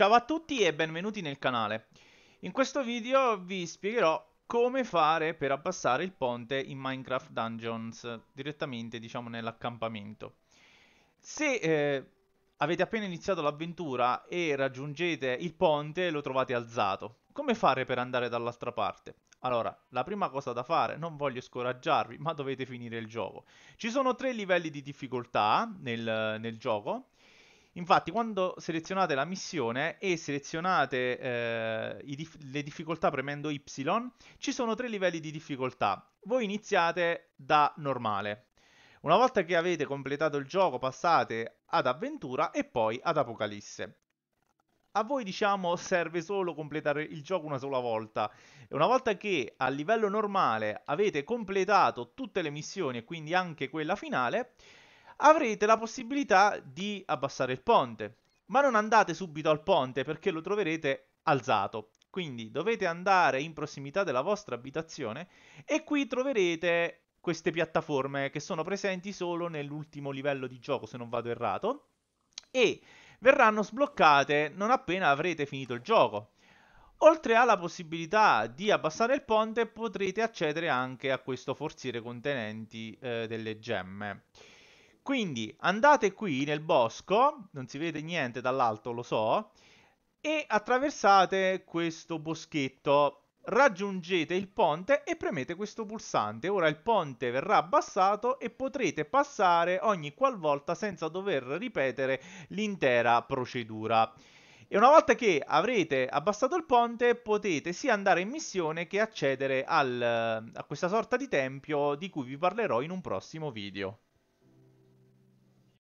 Ciao a tutti e benvenuti nel canale. In questo video vi spiegherò come fare per abbassare il ponte in Minecraft Dungeons, direttamente diciamo nell'accampamento. Se eh, avete appena iniziato l'avventura e raggiungete il ponte lo trovate alzato, come fare per andare dall'altra parte? Allora, la prima cosa da fare, non voglio scoraggiarvi, ma dovete finire il gioco. Ci sono tre livelli di difficoltà nel, nel gioco, Infatti, quando selezionate la missione e selezionate eh, dif- le difficoltà premendo Y, ci sono tre livelli di difficoltà. Voi iniziate da normale. Una volta che avete completato il gioco, passate ad avventura e poi ad apocalisse. A voi diciamo serve solo completare il gioco una sola volta. una volta che a livello normale avete completato tutte le missioni e quindi anche quella finale, avrete la possibilità di abbassare il ponte. Ma non andate subito al ponte perché lo troverete alzato. Quindi dovete andare in prossimità della vostra abitazione e qui troverete queste piattaforme che sono presenti solo nell'ultimo livello di gioco, se non vado errato, e verranno sbloccate non appena avrete finito il gioco. Oltre alla possibilità di abbassare il ponte, potrete accedere anche a questo forziere contenenti eh, delle gemme. Quindi andate qui nel bosco, non si vede niente dall'alto, lo so, e attraversate questo boschetto, raggiungete il ponte e premete questo pulsante. Ora il ponte verrà abbassato e potrete passare ogni qualvolta senza dover ripetere l'intera procedura. E una volta che avrete abbassato il ponte potete sia andare in missione che accedere al, a questa sorta di tempio di cui vi parlerò in un prossimo video.